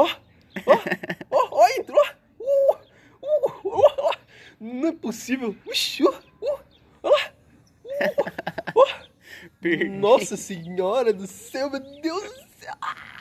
ó, ó, ó, entrou. Uh, uh, uh, uh, não é possível. Uxi, uh, uh, uh, uh, uh. Nossa senhora do céu, meu Deus do céu. Ah!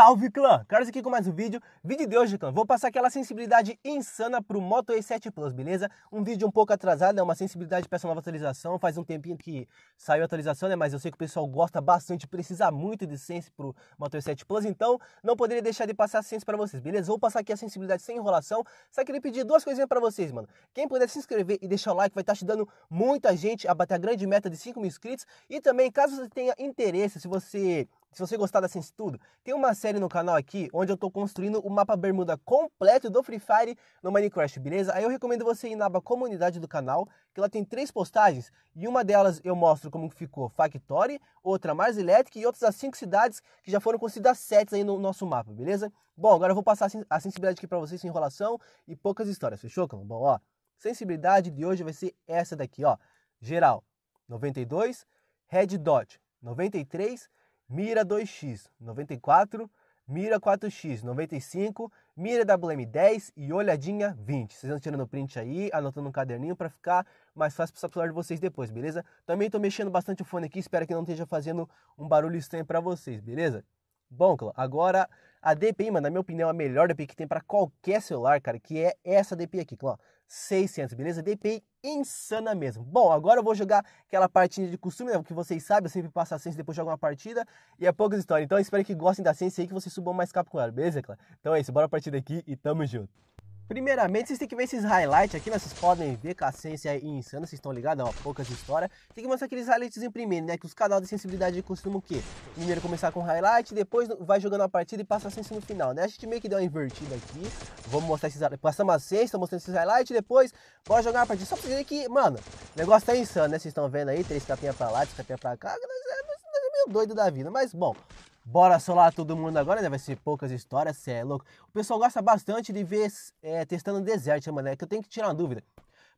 Salve clã! Carlos aqui com mais um vídeo. Vídeo de hoje, clã, vou passar aquela sensibilidade insana pro Moto E7 Plus, beleza? Um vídeo um pouco atrasado, é uma sensibilidade para essa nova atualização. Faz um tempinho que saiu a atualização, né? Mas eu sei que o pessoal gosta bastante, precisa muito de sense pro Moto E7 Plus, então não poderia deixar de passar a sense para vocês, beleza? Vou passar aqui a sensibilidade sem enrolação. Só queria pedir duas coisinhas para vocês, mano. Quem puder se inscrever e deixar o like vai estar tá ajudando muita gente a bater a grande meta de 5 mil inscritos. E também, caso você tenha interesse, se você se você gostar desse estudo, tem uma série no canal aqui onde eu estou construindo o mapa bermuda completo do Free Fire no Minecraft, beleza? Aí eu recomendo você ir na aba comunidade do canal, que lá tem três postagens, e uma delas eu mostro como ficou Factory, outra Mars Electric e outras as cinco cidades que já foram consideradas sete aí no nosso mapa, beleza? Bom, agora eu vou passar a sensibilidade aqui para vocês sem enrolação e poucas histórias, fechou, calma Bom, ó, sensibilidade de hoje vai ser essa daqui, ó, geral, 92, red dot, 93, Mira 2X 94, Mira 4X 95, Mira WM10 e Olhadinha 20. Vocês vão tirando print aí, anotando no caderninho para ficar mais fácil para o celular de vocês depois, beleza? Também estou mexendo bastante o fone aqui, espero que não esteja fazendo um barulho estranho para vocês, beleza? Bom, agora a DPI, mano, na minha opinião, é a melhor DPI que tem para qualquer celular, cara, que é essa DPI aqui, ó. 600, beleza? DPI insana mesmo. Bom, agora eu vou jogar aquela partida de costume, né? Que vocês sabem, eu sempre passo a ciência, depois jogo uma partida e é poucas histórias. Então espero que gostem da ciência aí, que vocês subam mais capo com ela, beleza, Clara? Então é isso, bora a partida aqui e tamo junto. Primeiramente, vocês têm que ver esses highlights aqui, né? Vocês podem ver que a Cacência é Insana, vocês estão ligados? Não, é poucas histórias. Tem que mostrar aqueles highlights em primeiro, né? Que os canais de sensibilidade costumam o quê? Primeiro começar com highlight, depois vai jogando a partida e passa a sense no final, né? A gente meio que deu uma invertida aqui. Vamos mostrar esses highlights. Passamos a sense, estamos mostrando esses highlights, depois bora jogar a partida. Só pra dizer que, mano, o negócio tá insano, né? Vocês estão vendo aí, três capinhas pra lá, três capinhas pra cá. é meio doido da vida, mas bom... Bora solar todo mundo agora, né? Vai ser poucas histórias, cê é louco. O pessoal gosta bastante de ver é, testando deserto, mano. É que eu tenho que tirar uma dúvida.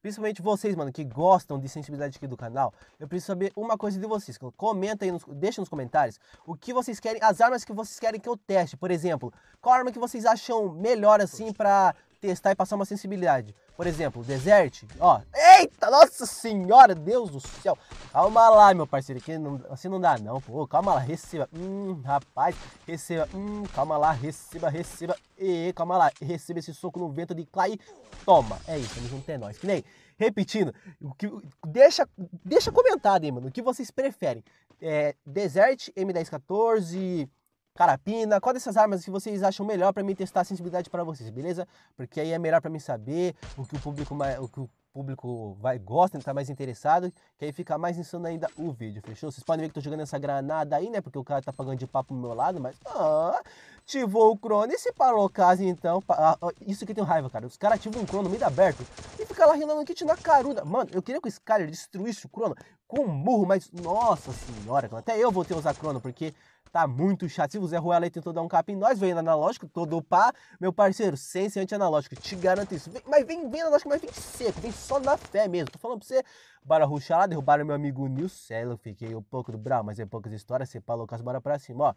Principalmente vocês, mano, que gostam de sensibilidade aqui do canal. Eu preciso saber uma coisa de vocês. Comenta aí, nos, deixa nos comentários o que vocês querem, as armas que vocês querem que eu teste. Por exemplo, qual arma que vocês acham melhor, assim, pra testar e passar uma sensibilidade. Por exemplo, Desert, ó. Eita, nossa senhora, Deus do céu. Calma lá, meu parceiro, que não, assim não dá não, pô. Calma lá, receba. Hum, rapaz, receba. Hum, calma lá, receba, receba. E calma lá, receba esse soco no vento de Clay. Toma. É isso, eles não tem nós. Que nem, repetindo, o que, deixa, deixa comentado aí, mano, o que vocês preferem. É, Desert, M1014, carapina, qual dessas armas que vocês acham melhor para mim testar a sensibilidade para vocês, beleza? Porque aí é melhor para mim saber o que o público mais, o que o público vai gosta, tá mais interessado, que aí fica mais insano ainda o vídeo, fechou? Vocês podem ver que tô jogando essa granada aí, né? Porque o cara tá pagando de papo pro meu lado, mas ah, ativou o crono, e se o palocase então, ah, isso que tem raiva, cara. Os caras ativam um crono meio aberto e fica lá rindo no kit na caruda. Mano, eu queria que o Skyler destruísse o crono com um murro, mas nossa senhora, até eu ter que usar crono porque tá muito chato. se o Zé Ruela tentou dar um capim, nós vendo analógico, todo pá. Meu parceiro, sem ser anti-analógico, te garanto isso. Vem, mas vem vendo analógico, mas vem seco, vem só na fé mesmo. Tô falando pra você, bora ruxar lá, derrubaram meu amigo Nilcelo. Fiquei um pouco do brau, mas é poucas histórias. Você pá, Lucas, bora pra cima, ó.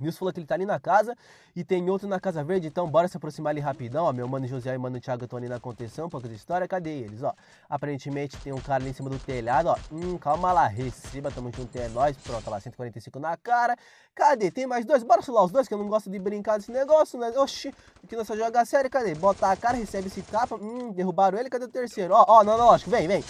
Nilson falou que ele tá ali na casa e tem outro na Casa Verde, então bora se aproximar ali rapidão, ó. Meu mano José e mano Thiago estão ali na contenção, um pouco de história, cadê eles, ó? Aparentemente tem um cara ali em cima do telhado, ó. Hum, calma lá, receba, tamo junto, é nóis. Pronto, lá, 145 na cara. Cadê? Tem mais dois? Bora lá os dois, que eu não gosto de brincar desse negócio, né? Oxi, aqui não só joga sério, cadê? Bota a cara, recebe esse tapa, hum, derrubaram ele, cadê o terceiro? Ó, ó, não, não, lógico, vem, vem.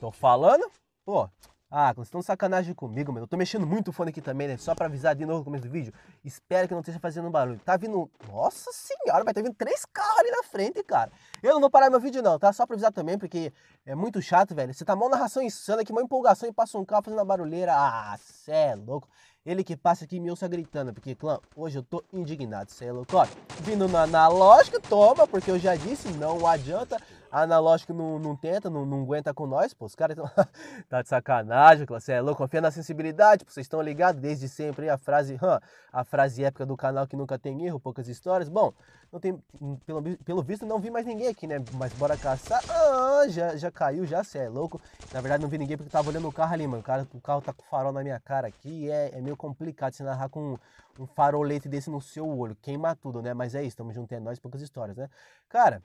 Tô falando, pô, ah, vocês estão sacanagem comigo, mano. Eu tô mexendo muito o fone aqui também, né? Só pra avisar de novo no começo do vídeo. Espero que não esteja fazendo barulho. Tá vindo. Nossa senhora, vai ter tá vindo três carros ali na frente, cara. Eu não vou parar meu vídeo, não, tá? Só pra avisar também, porque é muito chato, velho. Você tá mal narração insana aqui, mal empolgação e passa um carro fazendo uma barulheira. Ah, cê é louco. Ele que passa aqui me ouça gritando, porque, clã, hoje eu tô indignado, cê é louco. Ó, vindo na analógica, toma, porque eu já disse, não adianta. A analógico não, não tenta, não, não aguenta com nós, pô. Os caras estão. tá de sacanagem, você É louco, confia na sensibilidade, pô. Vocês estão ligados desde sempre. a frase, hum, a frase épica do canal que nunca tem erro, poucas histórias. Bom, não tem, hum, pelo, pelo visto não vi mais ninguém aqui, né? Mas bora caçar. Ah, já, já caiu, já, você é louco. Na verdade não vi ninguém porque tava olhando o carro ali, mano. O, cara, o carro tá com farol na minha cara aqui. É, é meio complicado se narrar com um, farolete desse no seu olho. Queima tudo, né? Mas é isso, tamo junto, é nós, poucas histórias, né? Cara.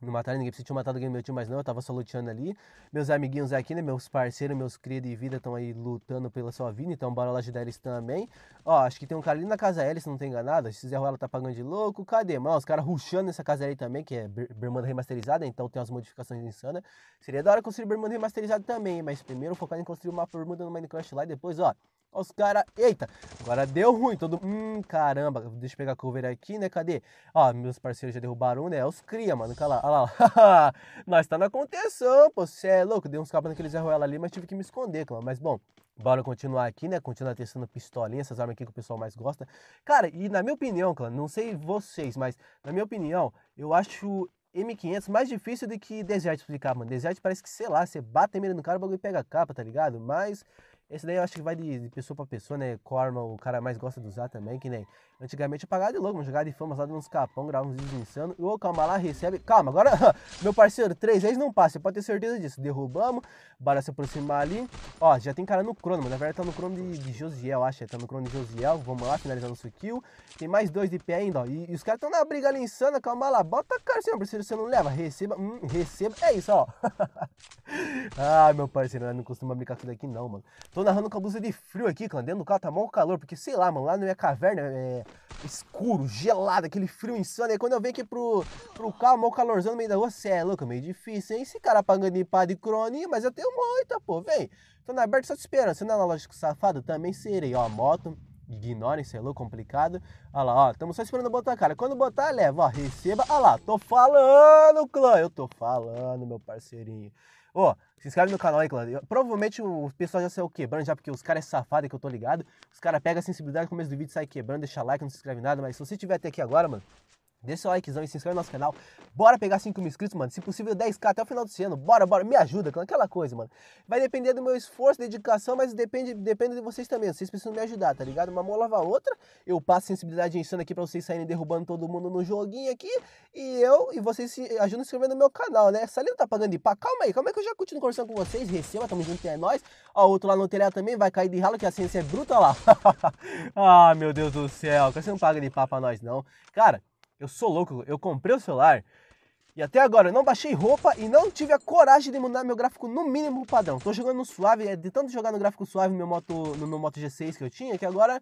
Não mataram ninguém, porque se tinha matado alguém, meu tio, mas não, eu tava só luteando ali. Meus amiguinhos aqui, né, meus parceiros, meus queridos e vida estão aí lutando pela sua vida, então bora lá ajudar eles também. Ó, acho que tem um cara ali na casa L, se não tem enganado, se fizer Ruela tá pagando de louco, cadê? Mano, os caras ruxando nessa casa L também, que é Bermuda remasterizada, então tem umas modificações insanas. Seria da hora construir Bermuda remasterizada também, mas primeiro focar em construir uma Bermuda no Minecraft lá e depois, ó... Os caras. Eita, agora deu ruim. Todo. Hum, caramba. Deixa eu pegar a cover aqui, né? Cadê? Ó, meus parceiros já derrubaram um, né? Os cria, mano. Cala lá. Olha lá. Nós tá na contenção, pô. Você é louco. Dei uns cabos naqueles arruela ali, mas tive que me esconder, cara. Mas bom. Bora continuar aqui, né? Continuar testando pistolinha, essas armas aqui que o pessoal mais gosta. Cara, e na minha opinião, cara, não sei vocês, mas na minha opinião, eu acho M500 mais difícil do que Desert explicar, mano. Desert parece que, sei lá, você bate a mira no cara, o bagulho pega a capa, tá ligado? Mas esse daí eu acho que vai de, pessoa pra pessoa, né? Corma, o cara mais gosta de usar também, que nem. Antigamente eu pagava de louco, jogada de fama, lá de uns capão, gravava uns vídeos insano. E o calma lá recebe. Calma, agora, meu parceiro, três vezes não passa, você pode ter certeza disso. Derrubamos, bora se aproximar ali. Ó, já tem cara no crono, mano. na verdade tá no crono de, de Josiel, acho. Tá no crono de Josiel. Vamos lá, finalizar nosso kill. Tem mais dois de pé ainda, ó. E, e os caras tão na briga ali insana, calma lá. Bota a cara, senhor, parceiro, você não leva. Receba, hum, receba. É isso, ó. ah, meu parceiro, não costuma brincar com isso daqui não, mano. Tô narrando com a blusa de frio aqui, cara. Dentro do carro tá mó calor, porque sei lá, mano, lá na minha é caverna é, é escuro, gelado, aquele frio insano. e quando eu venho aqui pro, pro carro, mó calorzão no meio da rua, cê é louco, é meio difícil, hein? Esse cara pagando de pá de crone, mas eu tenho moita, pô, vem. Tô na aberta só te esperando. Se não é analógico safado? Também serei, ó, moto. Ignorem, sei lá, complicado. Olha lá, ó, estamos só esperando botar a cara. Quando botar, leva, ó, receba. Olha lá, tô falando, clã, eu tô falando, meu parceirinho. Ô, se inscreve no canal aí, Cláudio. Provavelmente o pessoal já saiu quebrando, já porque os caras é safado é que eu tô ligado. Os caras pegam a sensibilidade no começo do vídeo, sai quebrando, deixa like, não se inscreve nada. Mas se você tiver até aqui agora, mano, Deixa seu likezão e se inscreve no nosso canal. Bora pegar 5 mil inscritos, mano. Se possível, 10k até o final do ano. Bora, bora, me ajuda com aquela coisa, mano. Vai depender do meu esforço, dedicação, mas depende, depende de vocês também. Vocês precisam me ajudar, tá ligado? Uma mão lava a outra. Eu passo sensibilidade insana aqui pra vocês saírem derrubando todo mundo no joguinho aqui. E eu e vocês se ajudam a se inscrever no meu canal, né? Salino tá pagando de pá. Calma aí, calma aí que eu já continuo conversando com vocês. Receba, tamo junto, é nóis. Ó, outro lá no telhado também vai cair de ralo, que a ciência é bruta lá. ah, meu Deus do céu. Você não paga de pá pra nós, não. Cara. Eu sou louco, eu comprei o celular e até agora eu não baixei roupa e não tive a coragem de mudar meu gráfico no mínimo padrão. Tô jogando no suave, é de tanto jogar no gráfico suave no meu moto, no meu Moto G6 que eu tinha, que agora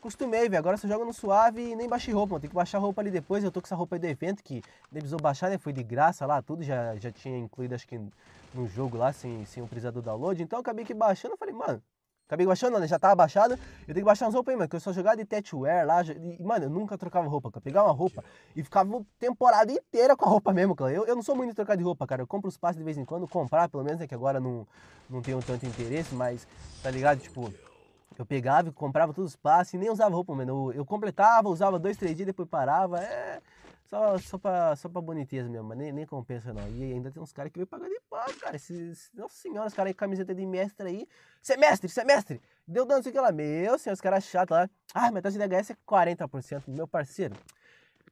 costumei, velho. Agora só jogo no suave e nem baixei roupa, Tem que baixar roupa ali depois. Eu tô com essa roupa aí do evento que precisou baixar, né? Foi de graça lá, tudo já, já tinha incluído, acho que no jogo lá, sem, sem eu precisar do download. Então eu acabei que baixando, e falei, mano, Acabei baixando, né? Já tava baixado. Eu tenho que baixar umas roupas aí, mano. Que eu só jogava de tetwear lá. E, mano, eu nunca trocava roupa, cara. pegava uma roupa e ficava temporada inteira com a roupa mesmo, cara. Eu, eu não sou muito de trocar de roupa, cara. Eu compro os passos de vez em quando. Comprar, pelo menos, é que agora não, não tenho tanto interesse, mas tá ligado? Tipo, eu pegava e comprava todos os passos e nem usava roupa, mano. Eu, eu completava, usava dois, três dias, depois parava. É. Só, só, pra, só pra boniteza mesmo, mas nem, nem compensa não. E ainda tem uns caras que vêm pagar de pau, cara. Esses, nossa senhora, os caras aí com camiseta de mestre aí. Semestre, é semestre! É Deu dano, sei o que lá. Meu senhor, os caras chatos lá. Ah, metade taxa de HS é 40%, meu parceiro.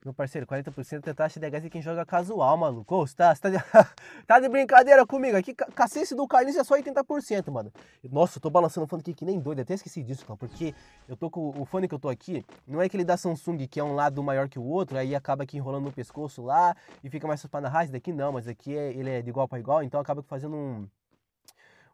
Meu parceiro, 40% é taxa de DHS de quem joga casual, maluco. Ô, você tá, tá, de... tá de brincadeira comigo aqui? Cacete do Carlinhos é só 80%, mano. Nossa, eu tô balançando o fone aqui que nem doido. Até esqueci disso, cara, porque eu tô com o fone que eu tô aqui. Não é aquele da Samsung que é um lado maior que o outro, aí acaba aqui enrolando no pescoço lá e fica mais raspando na raiz. Daqui não, mas aqui é, ele é de igual para igual, então acaba fazendo um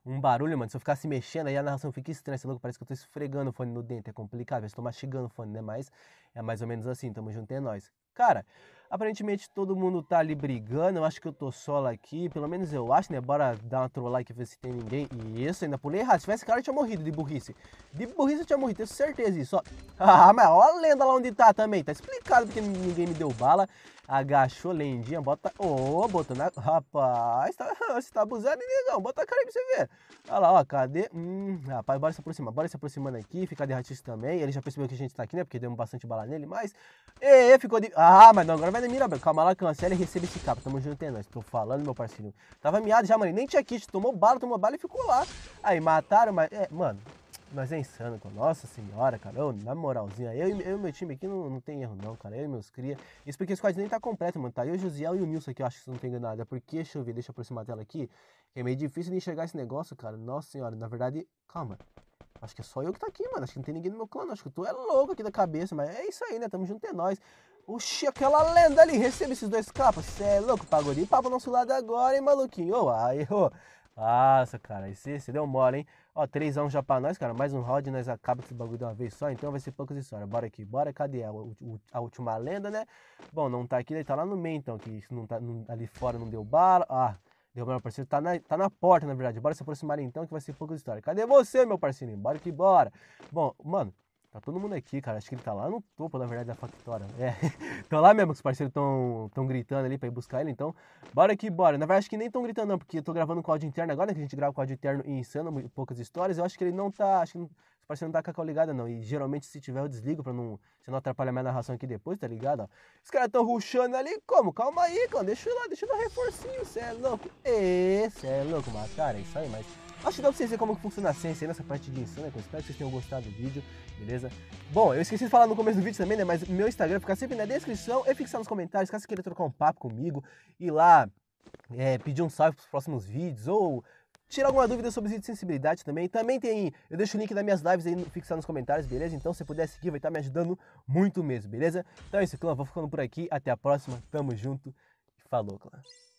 um barulho, mano. Se eu ficar se mexendo, aí a narração fica estranha. Você é louco, parece que eu tô esfregando o fone no dente. É complicado, eu estou mastigando o fone, né? Mas é mais ou menos assim, tamo junto, é nóis. Cara, aparentemente todo mundo tá ali brigando. Eu acho que eu tô solo aqui. Pelo menos eu acho, né? Bora dar uma trollada aqui ver se tem ninguém. E isso, ainda pulei errado. Se tivesse cara, eu tinha morrido de burrice. De burrice eu tinha morrido, tenho certeza disso. Ó. ah, mas olha a lenda lá onde tá também. Tá explicado porque ninguém me deu bala. Agachou, lendinha, bota. Ô, oh, botou na. Rapaz, tá... você tá abusando, negão. Bota a cara aí pra você ver. Olha lá, ó, cadê? Hum, rapaz, bora se aproximar. Bora se aproximando aqui. Ficar de ratice também. Ele já percebeu que a gente tá aqui, né? Porque deu bastante bala nele, mas. E ficou de. Ah, mas não, agora vai na Mirabel. Calma lá, cancela e recebe esse capa. Tamo junto, é nóis. Tô falando, meu parceiro. Tava miado já, mano. Nem tinha kit. Tomou bala, tomou bala e ficou lá. Aí mataram, mas. É, mano, mas é insano, cara. Nossa senhora, cara. Eu, na moralzinha, eu e meu time aqui não, não tem erro, não, cara. Eu e meus cria. Isso porque esse squad nem tá completo, mano. Tá eu, Josiel e o Nilson aqui, eu acho que não tem nada. É porque, deixa eu ver, deixa eu aproximar a tela aqui. É meio difícil de enxergar esse negócio, cara. Nossa senhora, na verdade, calma. Acho que é só eu que tá aqui, mano. Acho que não tem ninguém no meu clã, Acho que tu é louco aqui da cabeça, mas é isso aí, né? Tamo junto, é nós. Oxi, aquela lenda ali, recebe esses dois capas. Cê é louco, pagode. Papo nosso lado agora, hein, maluquinho. Ô, oh, aí, ô. Oh. Nossa, cara, você deu mole, hein? Ó, 3x1 já pra nós, cara. Mais um round, nós acaba esse bagulho de uma vez só, então vai ser poucas histórias. Bora aqui, bora. Cadê a, a, última lenda, né? Bom, não tá aqui, ele tá lá no meio, então, que não tá não, ali fora, não deu bala. Ah, deu meu parceiro. Tá na, tá na porta, na verdade. Bora se aproximar então, que vai ser poucas histórias. Cadê você, meu parceiro? Bora que bora. Bom, mano, Tá todo mundo aqui, cara. Acho que ele tá lá no topo, na verdade, da factória. É, tá lá mesmo que os parceiros tão, tão gritando ali pra ir buscar ele, então bora aqui, bora. Na verdade, acho que nem tão gritando não, porque eu tô gravando quadro interno agora, né, que a gente grava quadro interno e insano, poucas histórias. Eu acho que ele não tá, acho que os parceiros não tá com a ligada não. E geralmente, se tiver, eu desligo pra não, se não atrapalhar minha narração aqui depois, tá ligado? Ó. Os caras tão ruxando ali, como? Calma aí, cara, deixa eu ir lá, deixa eu dar um reforcinho, cê é louco. Ê, cê é louco, mas cara, é isso aí, mas... Acho que dá pra vocês verem como funciona a ciência nessa parte de ensino, né? Eu espero que vocês tenham gostado do vídeo, beleza? Bom, eu esqueci de falar no começo do vídeo também, né? Mas meu Instagram fica sempre na descrição e fixar nos comentários, caso você queira trocar um papo comigo e lá é, pedir um salve pros próximos vídeos ou tirar alguma dúvida sobre de sensibilidade também. Também tem, eu deixo o link das minhas lives aí fixar nos comentários, beleza? Então se puder seguir, vai estar tá me ajudando muito mesmo, beleza? Então é isso, clã, vou ficando por aqui, até a próxima, tamo junto falou, clã.